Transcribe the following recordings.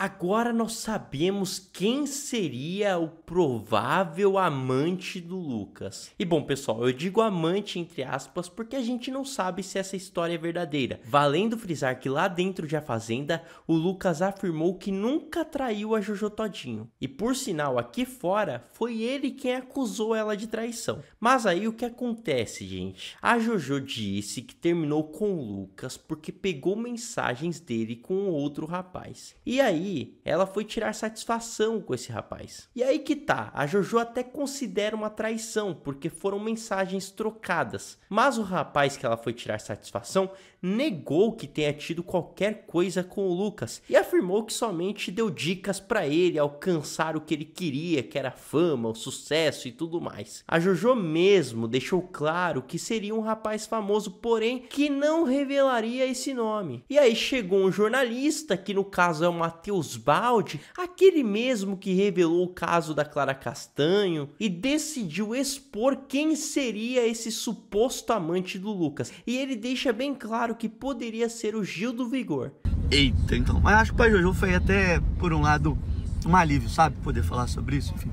Agora nós sabemos quem seria o provável amante do Lucas. E bom, pessoal, eu digo amante entre aspas porque a gente não sabe se essa história é verdadeira. Valendo frisar que lá dentro de A Fazenda, o Lucas afirmou que nunca traiu a Jojo Todinho. E por sinal, aqui fora, foi ele quem acusou ela de traição. Mas aí o que acontece, gente? A Jojo disse que terminou com o Lucas porque pegou mensagens dele com outro rapaz. E aí ela foi tirar satisfação com esse rapaz. E aí que tá, a Jojo até considera uma traição, porque foram mensagens trocadas. Mas o rapaz que ela foi tirar satisfação negou que tenha tido qualquer coisa com o Lucas e afirmou que somente deu dicas para ele alcançar o que ele queria, que era fama, o sucesso e tudo mais. A Jojo mesmo deixou claro que seria um rapaz famoso, porém que não revelaria esse nome. E aí chegou um jornalista, que no caso é o Matheus Oswald, aquele mesmo que revelou o caso da Clara Castanho e decidiu expor quem seria esse suposto amante do Lucas. E ele deixa bem claro que poderia ser o Gil do Vigor. Eita, então. Mas acho que pra Jojo foi até, por um lado, um alívio, sabe? Poder falar sobre isso, enfim.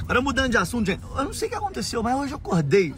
Agora mudando de assunto, gente. Eu não sei o que aconteceu, mas hoje eu acordei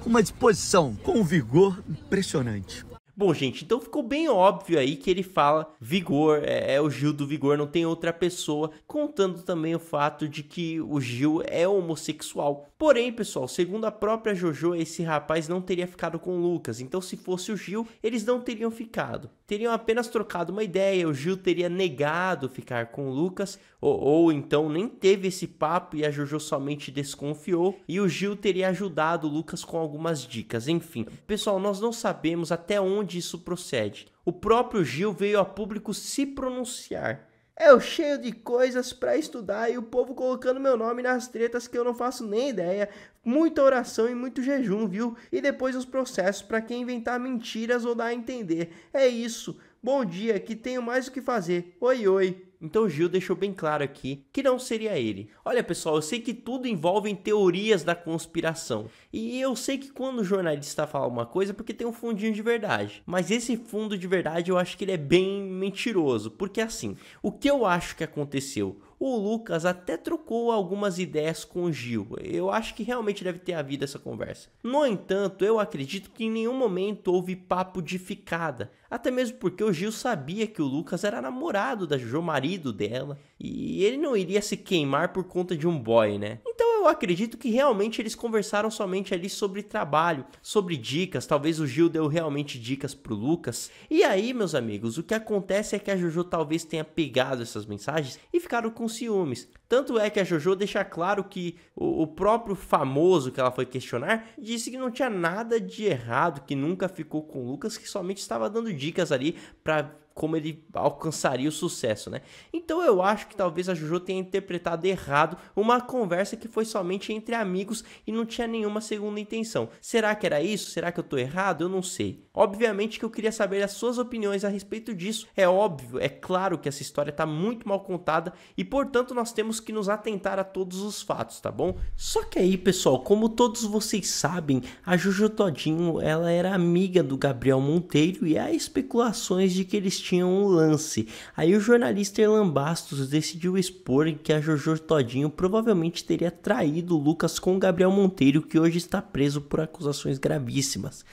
com uma disposição, com um vigor impressionante. Bom, gente, então ficou bem óbvio aí que ele fala Vigor, é, é, o Gil do Vigor, não tem outra pessoa, contando também o fato de que o Gil é homossexual. Porém, pessoal, segundo a própria JoJo, esse rapaz não teria ficado com o Lucas, então se fosse o Gil, eles não teriam ficado. Teriam apenas trocado uma ideia, o Gil teria negado ficar com o Lucas, ou, ou então nem teve esse papo e a JoJo somente desconfiou, e o Gil teria ajudado o Lucas com algumas dicas, enfim. Pessoal, nós não sabemos até onde onde isso procede. O próprio Gil veio a público se pronunciar. É, eu cheio de coisas para estudar e o povo colocando meu nome nas tretas que eu não faço nem ideia. Muita oração e muito jejum, viu? E depois os processos para quem inventar mentiras ou dar a entender. É isso. Bom dia, que tenho mais o que fazer. Oi, oi. Então Gil deixou bem claro aqui que não seria ele. Olha pessoal, eu sei que tudo envolve teorias da conspiração. E eu sei que quando o jornalista fala uma coisa é porque tem um fundinho de verdade. Mas esse fundo de verdade eu acho que ele é bem mentiroso. Porque assim, o que eu acho que aconteceu? o Lucas até trocou algumas ideias com o Gil. Eu acho que realmente deve ter havido essa conversa. No entanto, eu acredito que em nenhum momento houve papo de ficada. Até mesmo porque o Gil sabia que o Lucas era namorado da Jojo, marido dela. E ele não iria se queimar por conta de um boy, né? Então eu acredito que realmente eles conversaram somente ali sobre trabalho, sobre dicas, talvez o Gil deu realmente dicas pro Lucas. E aí, meus amigos, o que acontece é que a Jojo talvez tenha pegado essas mensagens e ficaram com ciúmes. Tanto é que a Jojo deixa claro que o, próprio famoso que ela foi questionar disse que não tinha nada de errado, que nunca ficou com o Lucas, que somente estava dando dicas ali para como ele alcançaria o sucesso, né? Então eu acho que talvez a Jojo tenha interpretado errado uma conversa que foi somente entre amigos e não tinha nenhuma segunda intenção. Será que era isso? Será que eu tô errado? Eu não sei. Obviamente que eu queria saber as suas opiniões a respeito disso. É óbvio, é claro que essa história tá muito mal contada e portanto nós temos que nos atentar a todos os fatos, tá bom? Só que aí, pessoal, como todos vocês sabem, a Jojo Todinho, ela era amiga do Gabriel Monteiro e há especulações de que eles tinham um lance. Aí o jornalista Erlan Bastos decidiu expor que a Jojo Todinho provavelmente teria traído Lucas com Gabriel Monteiro, que hoje está preso por acusações gravíssimas.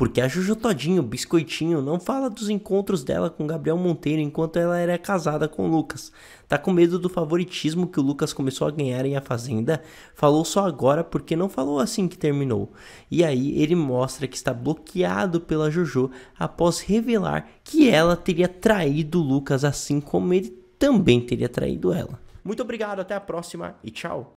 Porque a Juju Todinho, Biscoitinho, não fala dos encontros dela com Gabriel Monteiro enquanto ela era casada com o Lucas. Tá com medo do favoritismo que o Lucas começou a ganhar em A Fazenda? Falou só agora porque não falou assim que terminou. E aí ele mostra que está bloqueado pela Juju após revelar que ela teria traído o Lucas assim como ele também teria traído ela. Muito obrigado, até a próxima e tchau!